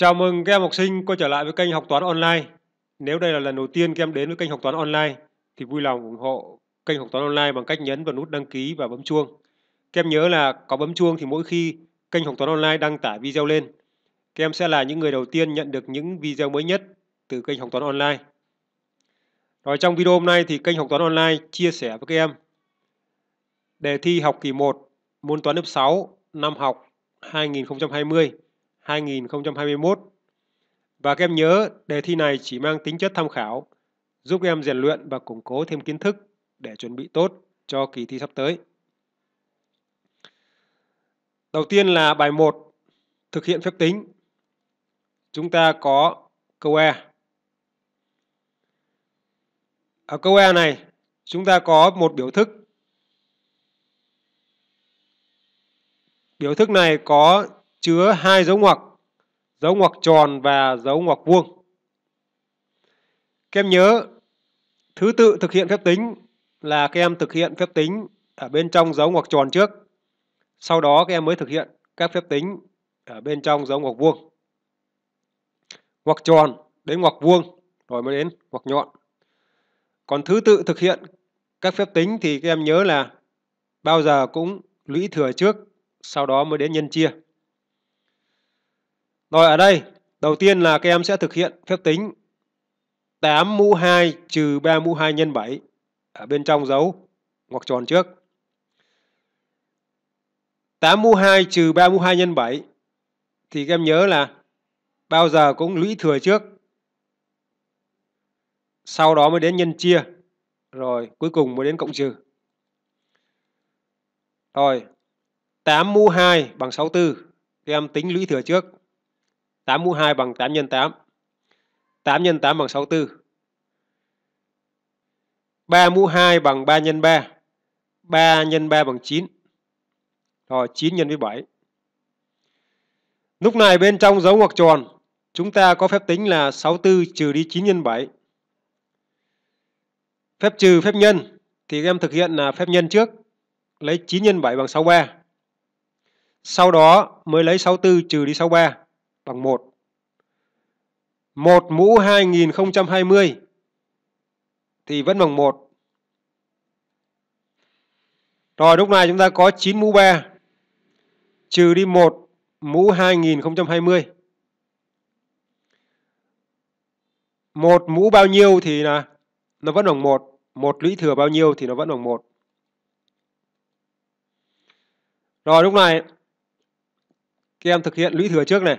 Chào mừng các em học sinh quay trở lại với kênh học toán online. Nếu đây là lần đầu tiên các em đến với kênh học toán online thì vui lòng ủng hộ kênh học toán online bằng cách nhấn vào nút đăng ký và bấm chuông. Các em nhớ là có bấm chuông thì mỗi khi kênh học toán online đăng tải video lên, các em sẽ là những người đầu tiên nhận được những video mới nhất từ kênh học toán online. Rồi trong video hôm nay thì kênh học toán online chia sẻ với các em đề thi học kỳ 1 môn toán lớp 6 năm học 2020 2021. Và các em nhớ, đề thi này chỉ mang tính chất tham khảo, giúp em rèn luyện và củng cố thêm kiến thức để chuẩn bị tốt cho kỳ thi sắp tới. Đầu tiên là bài 1, thực hiện phép tính. Chúng ta có câu E. Ở câu E này, chúng ta có một biểu thức. Biểu thức này có chứa hai dấu ngoặc, dấu ngoặc tròn và dấu ngoặc vuông. Các em nhớ thứ tự thực hiện phép tính là các em thực hiện phép tính ở bên trong dấu ngoặc tròn trước. Sau đó các em mới thực hiện các phép tính ở bên trong dấu ngoặc vuông. Ngoặc tròn đến ngoặc vuông rồi mới đến ngoặc nhọn. Còn thứ tự thực hiện các phép tính thì các em nhớ là bao giờ cũng lũy thừa trước, sau đó mới đến nhân chia. Rồi ở đây, đầu tiên là các em sẽ thực hiện phép tính 8 mũ 2 trừ 3 mũ 2 nhân 7 ở bên trong dấu ngoặc tròn trước. 8 mũ 2 trừ 3 mũ 2 nhân 7 thì các em nhớ là bao giờ cũng lũy thừa trước. Sau đó mới đến nhân chia. Rồi cuối cùng mới đến cộng trừ. Rồi 8 mũ 2 bằng 64. Các em tính lũy thừa trước. 8 mũ 2 bằng 8 x 8. 8 x 8 bằng 64. 3 mũ 2 bằng 3 x 3. 3 x 3 bằng 9. Rồi 9 nhân với 7. Lúc này bên trong dấu ngoặc tròn, chúng ta có phép tính là 64 trừ đi 9 x 7. Phép trừ phép nhân thì em thực hiện là phép nhân trước, lấy 9 x 7 bằng 63. Sau đó mới lấy 64 trừ đi 63 bằng 1. 1 mũ 2020 thì vẫn bằng 1. Rồi lúc này chúng ta có 9 mũ 3 trừ đi 1 mũ 2020. 1 mũ bao nhiêu thì là nó vẫn bằng 1, 1 lũy thừa bao nhiêu thì nó vẫn bằng 1. Rồi lúc này các em thực hiện lũy thừa trước này.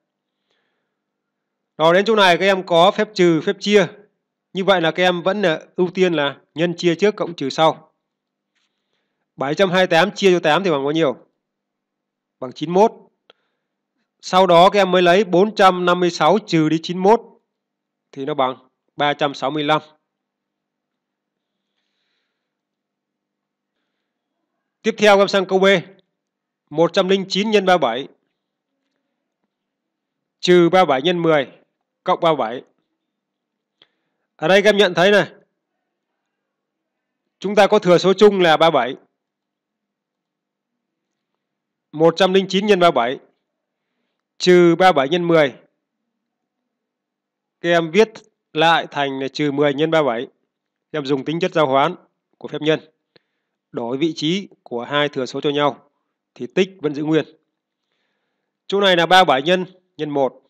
Rồi đến chỗ này các em có phép trừ, phép chia. Như vậy là các em vẫn ờ, ưu tiên là nhân chia trước cộng trừ sau. 728 chia cho 8 thì bằng bao nhiêu? Bằng 91. Sau đó các em mới lấy 456 trừ đi 91 thì nó bằng 365. Tiếp theo các em sang câu B. 109 nhân 37 trừ 37 nhân 10 cộng 37. Ở đây các em nhận thấy này. Chúng ta có thừa số chung là 37. 109 nhân 37 trừ 37 nhân 10. Các em viết lại thành là trừ 10 nhân 37. Các em dùng tính chất giao hoán của phép nhân. Đổi vị trí của hai thừa số cho nhau thì tích vẫn giữ nguyên. Chỗ này là 37 nhân nhân 1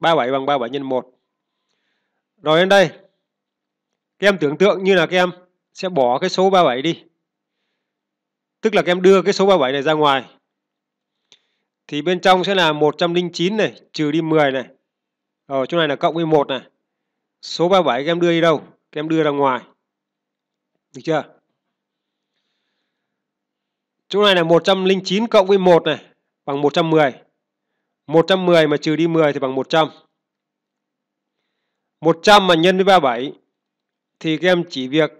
37 bằng 37 nhân 1. Rồi đến đây, các em tưởng tượng như là các em sẽ bỏ cái số 37 đi. Tức là các em đưa cái số 37 này ra ngoài. Thì bên trong sẽ là 109 này, trừ đi 10 này. Ở chỗ này là cộng với 1 này. Số 37 các em đưa đi đâu? Các em đưa ra ngoài. Được chưa? Chỗ này là 109 cộng với 1 này bằng 110. 110 mà trừ đi 10 thì bằng 100. 100 mà nhân với 37 thì các em chỉ việc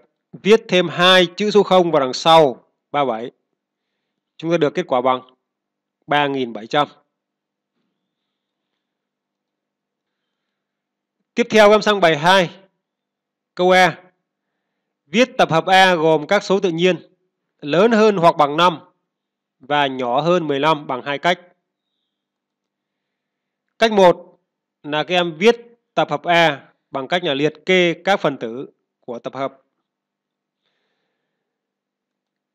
viết thêm hai chữ số 0 vào đằng sau 37. Chúng ta được kết quả bằng 3700. Tiếp theo em sang bài 2. Câu E. Viết tập hợp A gồm các số tự nhiên lớn hơn hoặc bằng 5 và nhỏ hơn 15 bằng hai cách. Cách 1 là các em viết tập hợp A bằng cách là liệt kê các phần tử của tập hợp.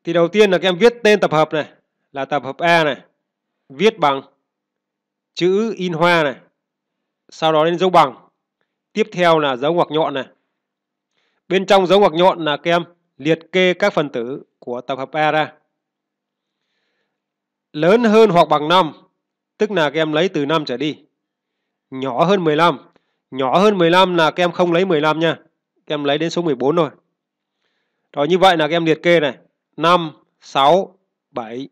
Thì đầu tiên là các em viết tên tập hợp này là tập hợp A này, viết bằng chữ in hoa này, sau đó lên dấu bằng, tiếp theo là dấu ngoặc nhọn này. Bên trong dấu ngoặc nhọn là các em liệt kê các phần tử của tập hợp A ra. Lớn hơn hoặc bằng 5, tức là các em lấy từ 5 trở đi nhỏ hơn 15. Nhỏ hơn 15 là các em không lấy 15 nha. Các em lấy đến số 14 rồi. Rồi như vậy là các em liệt kê này. 5, 6, 7,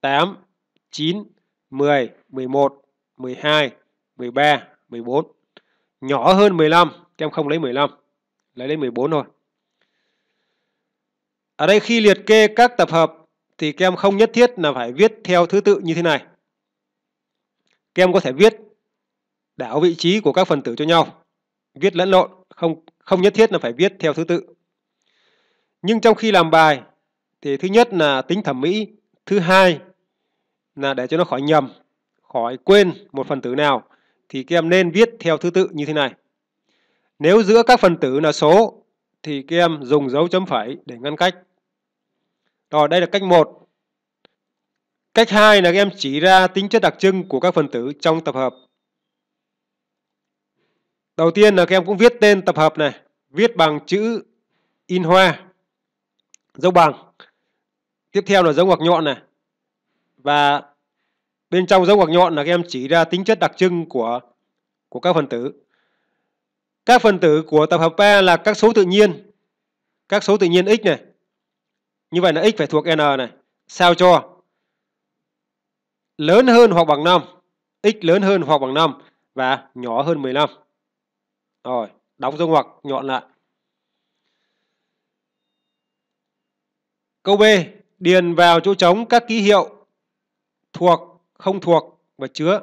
8, 9, 10, 11, 12, 13, 14. Nhỏ hơn 15, các em không lấy 15. Lấy đến 14 rồi. Ở đây khi liệt kê các tập hợp thì các em không nhất thiết là phải viết theo thứ tự như thế này. Các em có thể viết đảo vị trí của các phần tử cho nhau. Viết lẫn lộn, không không nhất thiết là phải viết theo thứ tự. Nhưng trong khi làm bài thì thứ nhất là tính thẩm mỹ, thứ hai là để cho nó khỏi nhầm, khỏi quên một phần tử nào thì các em nên viết theo thứ tự như thế này. Nếu giữa các phần tử là số thì các em dùng dấu chấm phẩy để ngăn cách. Rồi đây là cách 1. Cách 2 là các em chỉ ra tính chất đặc trưng của các phần tử trong tập hợp. Đầu tiên là các em cũng viết tên tập hợp này, viết bằng chữ in hoa, dấu bằng. Tiếp theo là dấu ngoặc nhọn này. Và bên trong dấu ngoặc nhọn là các em chỉ ra tính chất đặc trưng của của các phần tử. Các phần tử của tập hợp A là các số tự nhiên. Các số tự nhiên x này. Như vậy là x phải thuộc n này, sao cho lớn hơn hoặc bằng 5, x lớn hơn hoặc bằng 5 và nhỏ hơn 15 rồi đóng dấu ngoặc nhọn lại câu b điền vào chỗ trống các ký hiệu thuộc không thuộc và chứa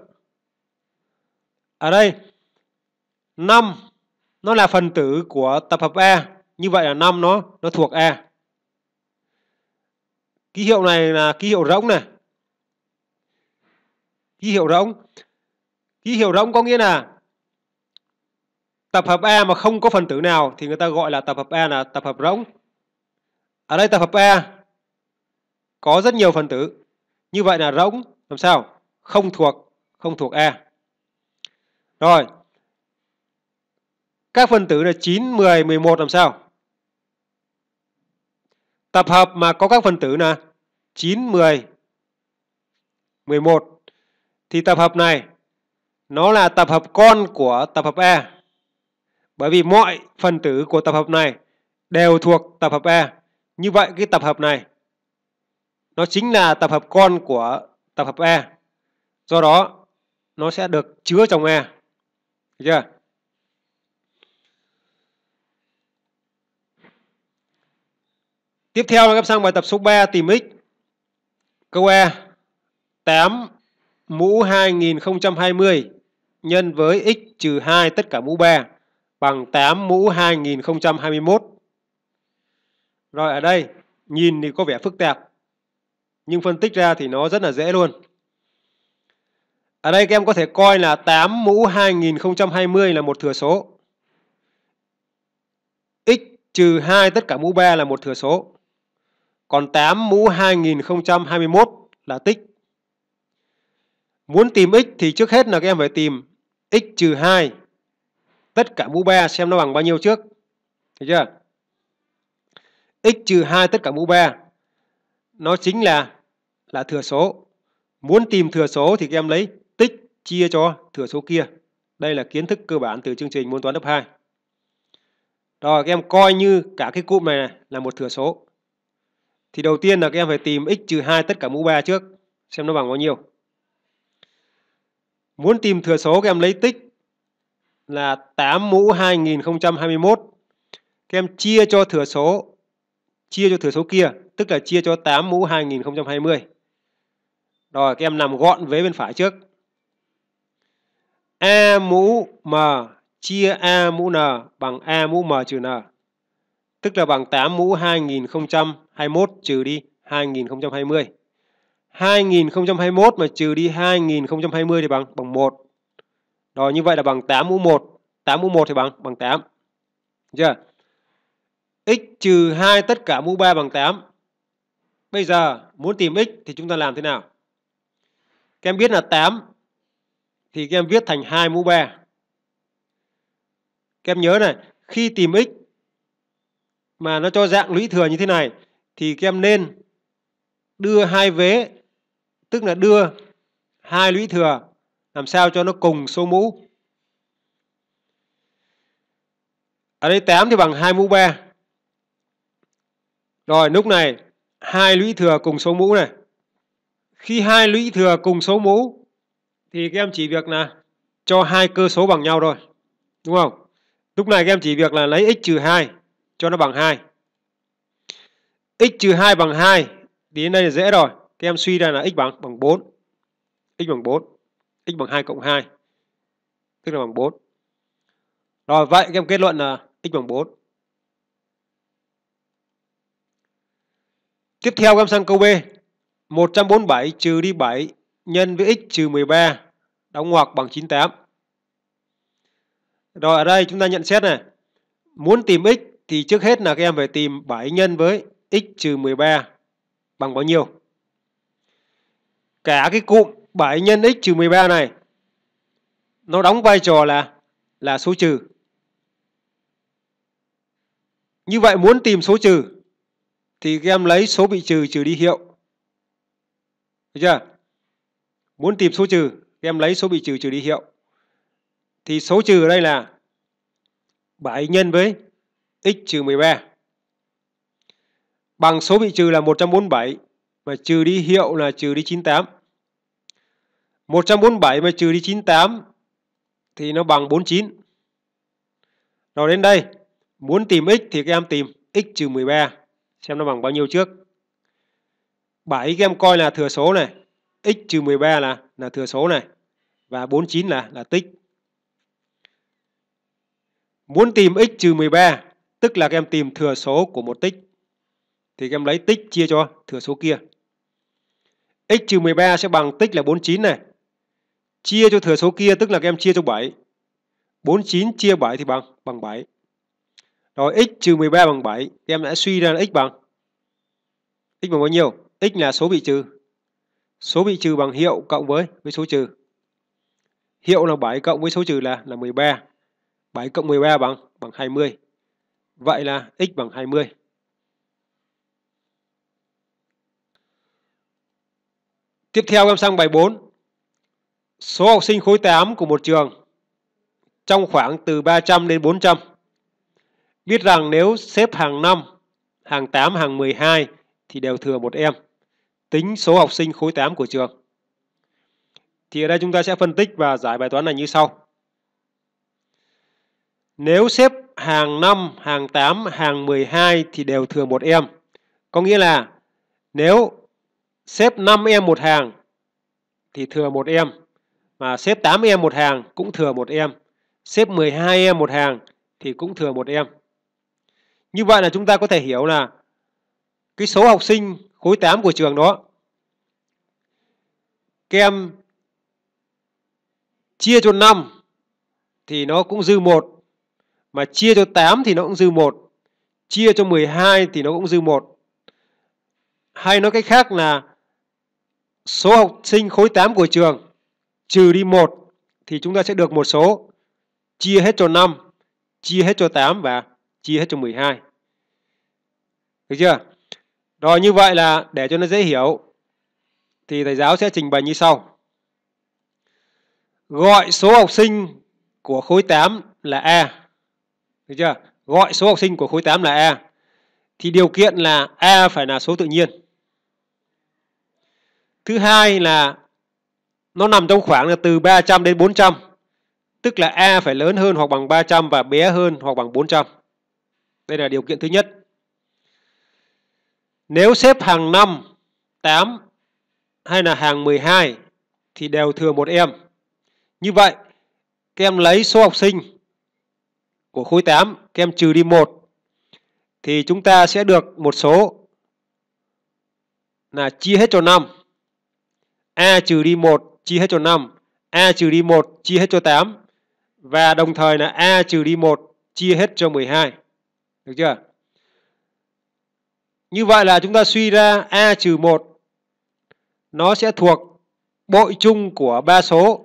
ở đây 5 nó là phần tử của tập hợp E như vậy là 5 nó nó thuộc E ký hiệu này là ký hiệu rỗng này ký hiệu rỗng ký hiệu rỗng có nghĩa là tập hợp A e mà không có phần tử nào thì người ta gọi là tập hợp A e là tập hợp rỗng. Ở đây tập hợp A e có rất nhiều phần tử. Như vậy là rỗng làm sao? Không thuộc, không thuộc A. Rồi. Các phần tử là 9, 10, 11 làm sao? Tập hợp mà có các phần tử là 9, 10, 11 thì tập hợp này nó là tập hợp con của tập hợp A. Bởi vì mọi phần tử của tập hợp này đều thuộc tập hợp E. Như vậy cái tập hợp này nó chính là tập hợp con của tập hợp E. Do đó nó sẽ được chứa trong E. Được chưa? Tiếp theo là các sang bài tập số 3 tìm x. Câu E 8 mũ 2020 nhân với x trừ 2 tất cả mũ 3 bằng 8 mũ 2021. Rồi ở đây nhìn thì có vẻ phức tạp nhưng phân tích ra thì nó rất là dễ luôn. Ở đây các em có thể coi là 8 mũ 2020 là một thừa số. X trừ 2 tất cả mũ 3 là một thừa số. Còn 8 mũ 2021 là tích. Muốn tìm x thì trước hết là các em phải tìm x trừ 2 tất cả mũ 3 xem nó bằng bao nhiêu trước. thấy chưa? x trừ 2 tất cả mũ 3 nó chính là là thừa số. Muốn tìm thừa số thì các em lấy tích chia cho thừa số kia. Đây là kiến thức cơ bản từ chương trình môn toán lớp 2. Rồi các em coi như cả cái cụm này, này là một thừa số. Thì đầu tiên là các em phải tìm x trừ 2 tất cả mũ 3 trước, xem nó bằng bao nhiêu. Muốn tìm thừa số các em lấy tích là 8 mũ 2021. Các em chia cho thừa số chia cho thừa số kia, tức là chia cho 8 mũ 2020. Rồi các em nằm gọn vế bên phải trước. A mũ M chia A mũ N bằng A mũ M trừ N. Tức là bằng 8 mũ 2021 trừ đi 2020. 2021 mà trừ đi 2020 thì bằng bằng 1. Rồi như vậy là bằng 8 mũ 1. 8 mũ 1 thì bằng bằng 8. Được chưa? x trừ 2 tất cả mũ 3 bằng 8. Bây giờ muốn tìm x thì chúng ta làm thế nào? Các em biết là 8 thì các em viết thành 2 mũ 3. Các em nhớ này, khi tìm x mà nó cho dạng lũy thừa như thế này thì các em nên đưa hai vế tức là đưa hai lũy thừa làm sao cho nó cùng số mũ. Ở đây 8 thì bằng 2 mũ 3. Rồi lúc này hai lũy thừa cùng số mũ này. Khi hai lũy thừa cùng số mũ thì các em chỉ việc là cho hai cơ số bằng nhau thôi. Đúng không? Lúc này các em chỉ việc là lấy x trừ 2 cho nó bằng 2. x trừ 2 bằng 2 thì đến đây là dễ rồi. Các em suy ra là x bằng bằng 4. x bằng 4 x bằng 2 cộng 2 tức là bằng 4. Rồi vậy các em kết luận là x bằng 4. Tiếp theo các em sang câu B. 147 trừ đi 7 nhân với x trừ 13 đóng ngoặc bằng 98. Rồi ở đây chúng ta nhận xét này. Muốn tìm x thì trước hết là các em phải tìm 7 nhân với x trừ 13 bằng bao nhiêu? Cả cái cụm 7 nhân x trừ 13 này nó đóng vai trò là là số trừ. Như vậy muốn tìm số trừ thì các em lấy số bị trừ trừ đi hiệu. Được chưa? Muốn tìm số trừ, các em lấy số bị trừ trừ đi hiệu. Thì số trừ ở đây là 7 nhân với x trừ 13. Bằng số bị trừ là 147 mà trừ đi hiệu là trừ đi 98. 147 mà trừ đi 98 thì nó bằng 49. Rồi đến đây, muốn tìm x thì các em tìm x trừ 13 xem nó bằng bao nhiêu trước. 7 các em coi là thừa số này, x trừ 13 là là thừa số này và 49 là là tích. Muốn tìm x trừ 13 tức là các em tìm thừa số của một tích thì các em lấy tích chia cho thừa số kia. x trừ 13 sẽ bằng tích là 49 này Chia cho thừa số kia tức là các em chia cho 7. 49 chia 7 thì bằng bằng 7. Rồi x trừ 13 bằng 7, các em đã suy ra là x bằng x bằng bao nhiêu? x là số bị trừ. Số bị trừ bằng hiệu cộng với với số trừ. Hiệu là 7 cộng với số trừ là là 13. 7 cộng 13 bằng bằng 20. Vậy là x bằng 20. Tiếp theo em sang bài 4 số học sinh khối 8 của một trường trong khoảng từ 300 đến 400. Biết rằng nếu xếp hàng năm, hàng 8, hàng 12 thì đều thừa một em. Tính số học sinh khối 8 của trường. Thì ở đây chúng ta sẽ phân tích và giải bài toán này như sau. Nếu xếp hàng 5, hàng 8, hàng 12 thì đều thừa một em. Có nghĩa là nếu xếp 5 em một hàng thì thừa một em mà xếp 8 em một hàng cũng thừa một em xếp 12 em một hàng thì cũng thừa một em như vậy là chúng ta có thể hiểu là cái số học sinh khối 8 của trường đó kem chia cho 5 thì nó cũng dư 1 mà chia cho 8 thì nó cũng dư 1 chia cho 12 thì nó cũng dư 1 hay nói cách khác là số học sinh khối 8 của trường trừ đi 1 thì chúng ta sẽ được một số chia hết cho 5, chia hết cho 8 và chia hết cho 12. Được chưa? Rồi như vậy là để cho nó dễ hiểu thì thầy giáo sẽ trình bày như sau. Gọi số học sinh của khối 8 là A. Được chưa? Gọi số học sinh của khối 8 là A. Thì điều kiện là A phải là số tự nhiên. Thứ hai là nó nằm trong khoảng là từ 300 đến 400. Tức là A phải lớn hơn hoặc bằng 300 và bé hơn hoặc bằng 400. Đây là điều kiện thứ nhất. Nếu xếp hàng 5, 8 hay là hàng 12 thì đều thừa một em. Như vậy, các em lấy số học sinh của khối 8, các em trừ đi 1 thì chúng ta sẽ được một số là chia hết cho 5. A trừ đi 1 chia hết cho 5, a trừ đi 1 chia hết cho 8 và đồng thời là a trừ đi 1 chia hết cho 12. Được chưa? Như vậy là chúng ta suy ra a trừ 1 nó sẽ thuộc bội chung của ba số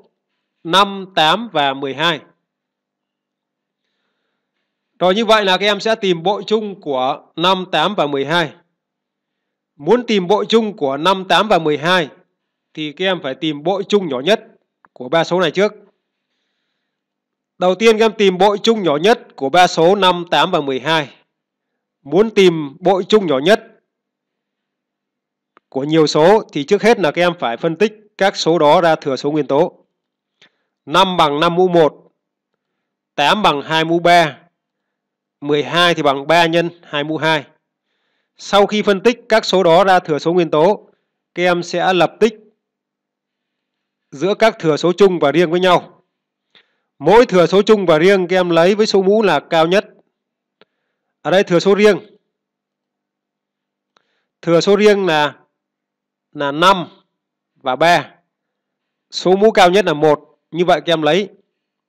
5, 8 và 12. Rồi như vậy là các em sẽ tìm bội chung của 5, 8 và 12. Muốn tìm bội chung của 5, 8 và 12 thì các em phải tìm bội chung nhỏ nhất của ba số này trước. Đầu tiên các em tìm bội chung nhỏ nhất của ba số 5, 8 và 12. Muốn tìm bội chung nhỏ nhất của nhiều số thì trước hết là các em phải phân tích các số đó ra thừa số nguyên tố. 5 bằng 5 mũ 1, 8 bằng 2 mũ 3, 12 thì bằng 3 nhân 2 mũ 2. Sau khi phân tích các số đó ra thừa số nguyên tố, các em sẽ lập tích giữa các thừa số chung và riêng với nhau. Mỗi thừa số chung và riêng các em lấy với số mũ là cao nhất. Ở đây thừa số riêng. Thừa số riêng là là 5 và 3. Số mũ cao nhất là 1, như vậy các em lấy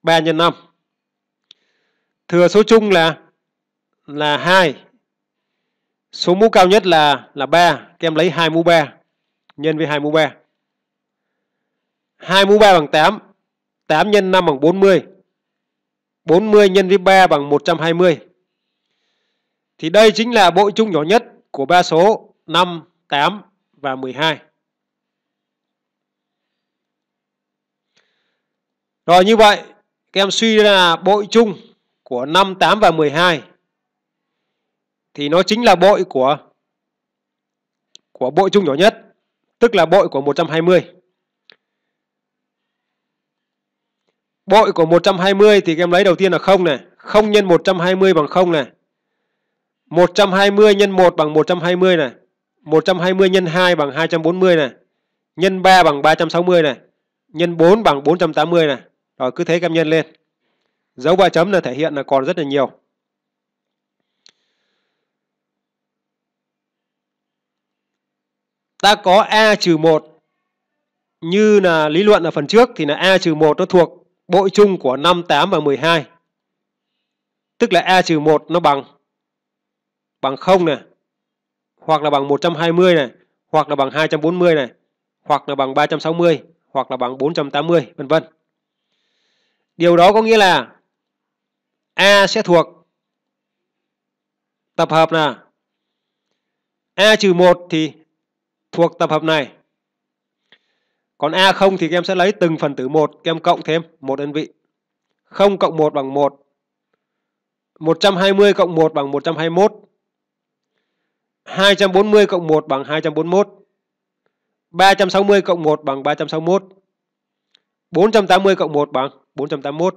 3 nhân 5. Thừa số chung là là 2. Số mũ cao nhất là là 3, các em lấy 2 mũ 3 nhân với 2 mũ 3. 2 mũ 3 bằng 8. 8 nhân 5 bằng 40. 40 nhân với 3 bằng 120. Thì đây chính là bội chung nhỏ nhất của ba số 5, 8 và 12. Rồi như vậy, các em suy ra bội chung của 5, 8 và 12 thì nó chính là bội của của bội chung nhỏ nhất, tức là bội của 120. Bội của 120 thì em lấy đầu tiên là 0 này. 0 nhân 120 bằng 0 này. 120 nhân 1 bằng 120 này. 120 nhân 2 bằng 240 này. Nhân 3 bằng 360 này. Nhân 4 bằng 480 này. Rồi cứ thế em nhân lên. Dấu ba chấm là thể hiện là còn rất là nhiều. Ta có A trừ 1 như là lý luận ở phần trước thì là A trừ 1 nó thuộc bội chung của 5, 8 và 12. Tức là A trừ 1 nó bằng bằng 0 này, hoặc là bằng 120 này, hoặc là bằng 240 này, hoặc là bằng 360, hoặc là bằng 480, vân vân. Điều đó có nghĩa là A sẽ thuộc tập hợp là A trừ 1 thì thuộc tập hợp này còn A0 thì các em sẽ lấy từng phần tử 1, các em cộng thêm một đơn vị. 0 cộng 1 bằng 1. 120 cộng 1 bằng 121. 240 cộng 1 bằng 241. 360 cộng 1 bằng 361. 480 cộng 1 bằng 481.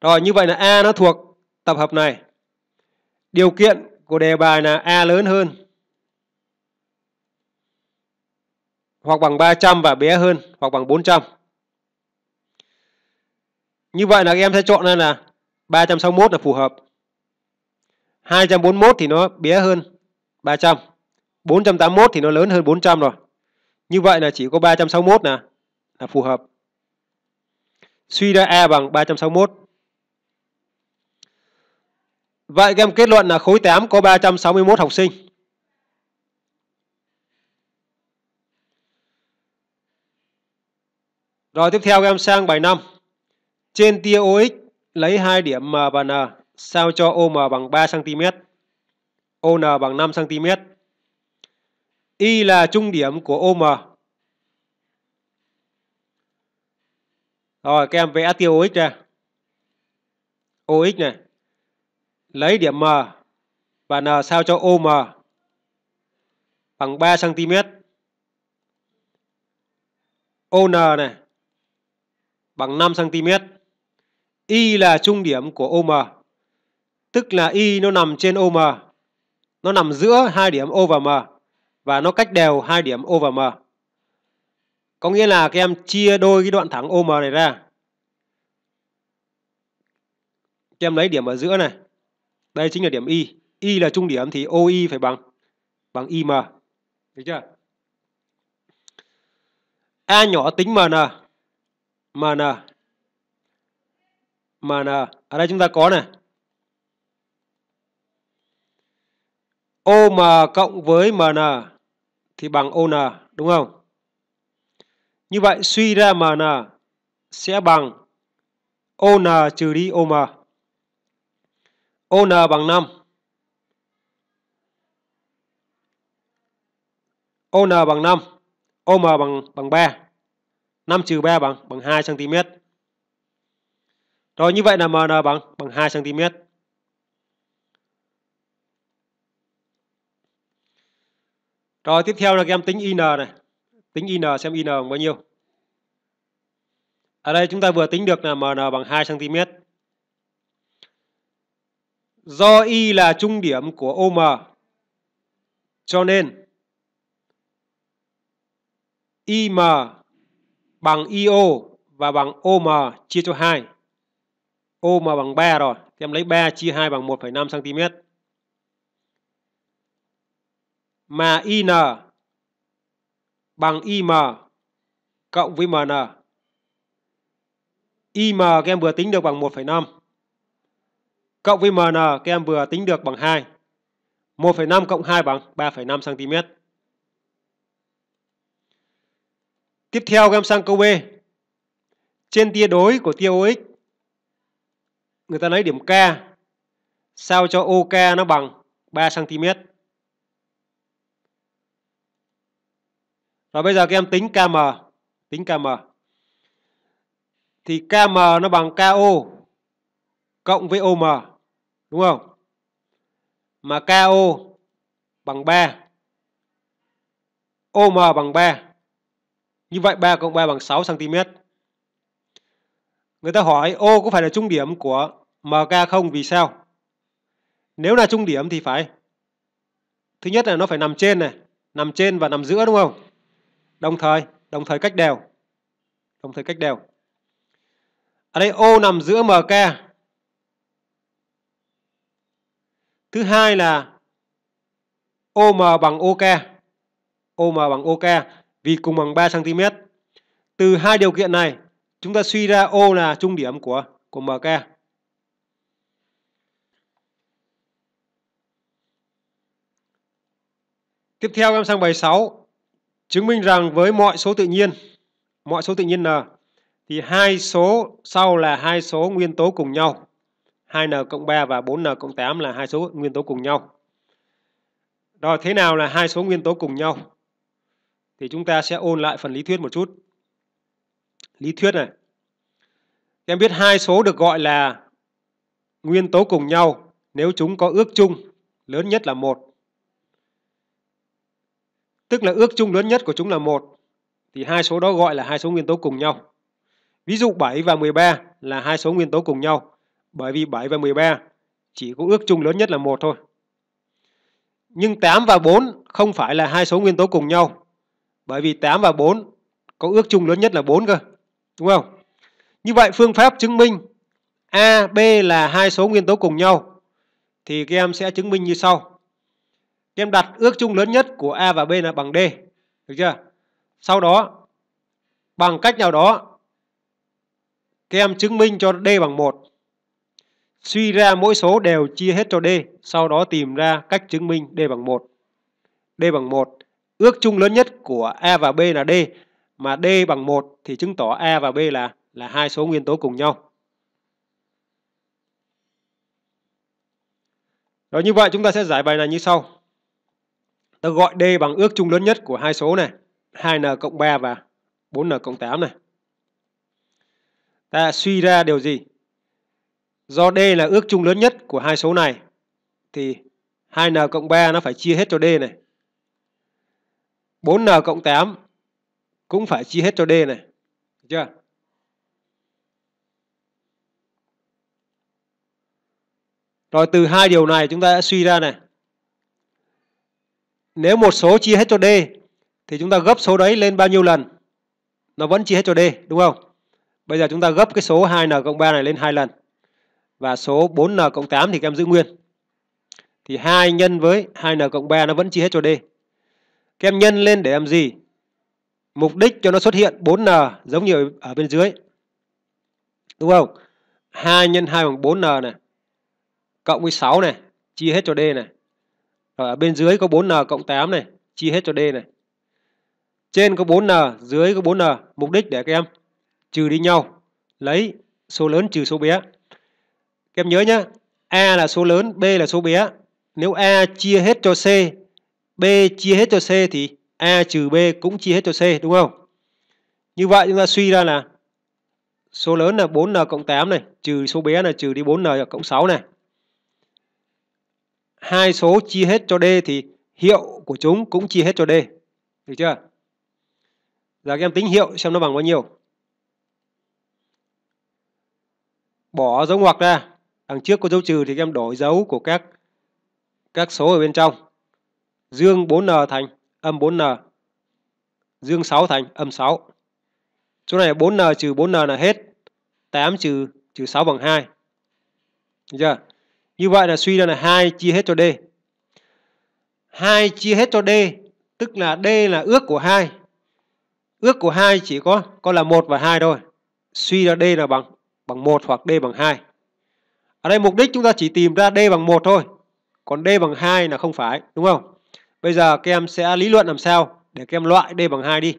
Rồi như vậy là A nó thuộc tập hợp này. Điều kiện của đề bài là A lớn hơn hoặc bằng 300 và bé hơn hoặc bằng 400. Như vậy là các em sẽ chọn ra là 361 là phù hợp. 241 thì nó bé hơn 300. 481 thì nó lớn hơn 400 rồi. Như vậy là chỉ có 361 là là phù hợp. Suy ra A bằng 361. Vậy các em kết luận là khối 8 có 361 học sinh. Rồi tiếp theo các em sang bài 5. Trên tia OX lấy hai điểm M và N sao cho OM bằng 3 cm, ON bằng 5 cm. Y là trung điểm của OM. Rồi các em vẽ tia OX ra. OX này. Lấy điểm M và N sao cho OM bằng 3 cm. ON này bằng 5 cm. Y là trung điểm của OM, tức là Y nó nằm trên OM. Nó nằm giữa hai điểm O và M và nó cách đều hai điểm O và M. Có nghĩa là các em chia đôi cái đoạn thẳng OM này ra. Các em lấy điểm ở giữa này. Đây chính là điểm Y. Y là trung điểm thì OI phải bằng bằng IM. Được chưa? A nhỏ tính MN MN. MN. Ở đây chúng ta có này. OM cộng với MN thì bằng ON đúng không? Như vậy suy ra MN sẽ bằng ON trừ đi OM. ON bằng 5. ON bằng 5, OM bằng bằng 3. 5 trừ 3 bằng bằng 2 cm. Rồi như vậy là MN bằng bằng 2 cm. Rồi tiếp theo là các em tính IN này. Tính IN xem IN bằng bao nhiêu. Ở đây chúng ta vừa tính được là MN bằng 2 cm. Do Y là trung điểm của OM cho nên IM bằng IO và bằng OM chia cho 2. OM bằng 3 rồi, thì em lấy 3 chia 2 bằng 1,5 cm. Mà IN bằng IM cộng với MN. IM các em vừa tính được bằng 1,5. Cộng với MN các em vừa tính được bằng 2. 1,5 cộng 2 bằng 3,5 cm. Tiếp theo em sang câu B. Trên tia đối của tia OX người ta lấy điểm K sao cho OK nó bằng 3 cm. Rồi bây giờ các em tính KM, tính KM. Thì KM nó bằng KO cộng với OM, đúng không? Mà KO bằng 3. OM bằng 3 như vậy 3 cộng 3 bằng 6 cm. Người ta hỏi O có phải là trung điểm của mk không vì sao? Nếu là trung điểm thì phải Thứ nhất là nó phải nằm trên này, nằm trên và nằm giữa đúng không? Đồng thời, đồng thời cách đều. Đồng thời cách đều. Ở đây O nằm giữa MK. Thứ hai là OM bằng OK. OM bằng OK vì cùng bằng 3 cm. Từ hai điều kiện này, chúng ta suy ra O là trung điểm của của MK. Tiếp theo em sang bài 6, chứng minh rằng với mọi số tự nhiên, mọi số tự nhiên n thì hai số sau là hai số nguyên tố cùng nhau. 2n cộng 3 và 4n cộng 8 là hai số nguyên tố cùng nhau. Rồi thế nào là hai số nguyên tố cùng nhau? thì chúng ta sẽ ôn lại phần lý thuyết một chút. Lý thuyết này. Em biết hai số được gọi là nguyên tố cùng nhau nếu chúng có ước chung lớn nhất là một. Tức là ước chung lớn nhất của chúng là một thì hai số đó gọi là hai số nguyên tố cùng nhau. Ví dụ 7 và 13 là hai số nguyên tố cùng nhau bởi vì 7 và 13 chỉ có ước chung lớn nhất là một thôi. Nhưng 8 và 4 không phải là hai số nguyên tố cùng nhau bởi vì 8 và 4 có ước chung lớn nhất là 4 cơ. Đúng không? Như vậy phương pháp chứng minh A, B là hai số nguyên tố cùng nhau thì các em sẽ chứng minh như sau. Các em đặt ước chung lớn nhất của A và B là bằng D. Được chưa? Sau đó bằng cách nào đó các em chứng minh cho D bằng 1. Suy ra mỗi số đều chia hết cho D, sau đó tìm ra cách chứng minh D bằng 1. D bằng 1 ước chung lớn nhất của A và B là D mà D bằng 1 thì chứng tỏ A và B là là hai số nguyên tố cùng nhau. Rồi như vậy chúng ta sẽ giải bài này như sau. Ta gọi D bằng ước chung lớn nhất của hai số này, 2n cộng 3 và 4n cộng 8 này. Ta suy ra điều gì? Do D là ước chung lớn nhất của hai số này thì 2n cộng 3 nó phải chia hết cho D này. 4n cộng 8 cũng phải chia hết cho D này. Được chưa? Rồi từ hai điều này chúng ta đã suy ra này. Nếu một số chia hết cho D thì chúng ta gấp số đấy lên bao nhiêu lần? Nó vẫn chia hết cho D, đúng không? Bây giờ chúng ta gấp cái số 2n cộng 3 này lên hai lần. Và số 4n cộng 8 thì các em giữ nguyên. Thì 2 nhân với 2n cộng 3 nó vẫn chia hết cho D. Các em nhân lên để làm gì? Mục đích cho nó xuất hiện 4N giống như ở bên dưới. Đúng không? 2 nhân 2 bằng 4N này. Cộng với 6 này. Chia hết cho D này. Rồi ở bên dưới có 4N cộng 8 này. Chia hết cho D này. Trên có 4N, dưới có 4N. Mục đích để các em trừ đi nhau. Lấy số lớn trừ số bé. Các em nhớ nhé. A là số lớn, B là số bé. Nếu A chia hết cho C B chia hết cho C thì A trừ B cũng chia hết cho C đúng không? Như vậy chúng ta suy ra là số lớn là 4N cộng 8 này, trừ số bé là trừ đi 4N cộng 6 này. Hai số chia hết cho D thì hiệu của chúng cũng chia hết cho D. Được chưa? Giờ các em tính hiệu xem nó bằng bao nhiêu. Bỏ dấu ngoặc ra, đằng trước có dấu trừ thì các em đổi dấu của các các số ở bên trong. Dương 4N thành âm 4N. Dương 6 thành âm 6. Chỗ này 4N trừ 4N là hết. 8 trừ trừ 6 bằng 2. Được chưa? Như vậy là suy ra là 2 chia hết cho D. 2 chia hết cho D, tức là D là ước của 2. Ước của 2 chỉ có có là 1 và 2 thôi. Suy ra D là bằng bằng 1 hoặc D bằng 2. Ở đây mục đích chúng ta chỉ tìm ra D bằng 1 thôi. Còn D bằng 2 là không phải, đúng không? Bây giờ các em sẽ lý luận làm sao để các em loại D bằng 2 đi.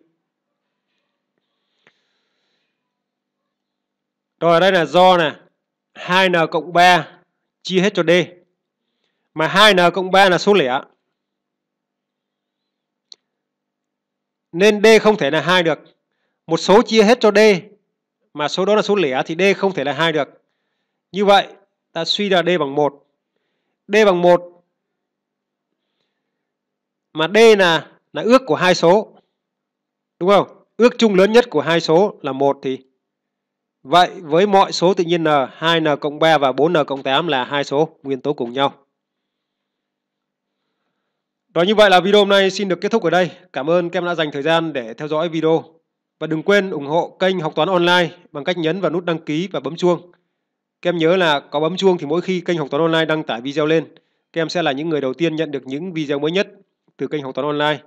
Rồi đây là do nè 2n cộng 3 chia hết cho D. Mà 2n cộng 3 là số lẻ. Nên D không thể là 2 được. Một số chia hết cho D mà số đó là số lẻ thì D không thể là 2 được. Như vậy ta suy ra D bằng 1. D bằng 1 mà D là là ước của hai số. Đúng không? Ước chung lớn nhất của hai số là một thì vậy với mọi số tự nhiên n, 2n cộng 3 và 4n cộng 8 là hai số nguyên tố cùng nhau. Đó như vậy là video hôm nay xin được kết thúc ở đây. Cảm ơn các em đã dành thời gian để theo dõi video. Và đừng quên ủng hộ kênh Học Toán Online bằng cách nhấn vào nút đăng ký và bấm chuông. Các em nhớ là có bấm chuông thì mỗi khi kênh Học Toán Online đăng tải video lên, các em sẽ là những người đầu tiên nhận được những video mới nhất từ kênh học toán online.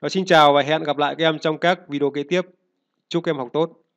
Và xin chào và hẹn gặp lại các em trong các video kế tiếp. Chúc em học tốt.